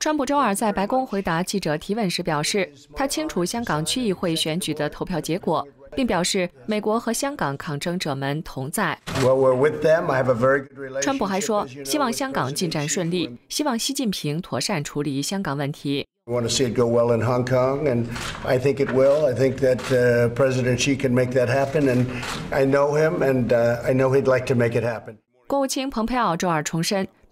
川普周二在白宫回答记者提问时表示，他清楚香港区议会选举的投票结果，并表示美国和香港抗争者们同在。川普还说，希望香港进展顺利，希望习近平妥善处理香港问题。国务卿蓬佩奥周二重申。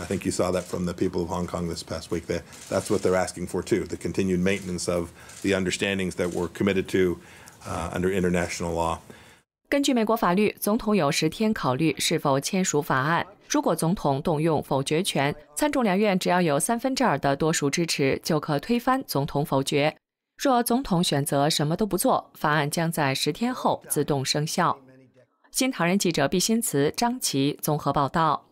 I think this asking that the past They, that's what Hong and Kong week. you from people of saw for they're 根据美国法律，总统有十天考虑是否签署法案。如果总统动用否决权，参众两院只要有三分之二的多数支持，就可推翻总统否决。若总统选择什么都不做，法案将在十天后自动生效。新唐人记者毕新慈、张琪综合报道。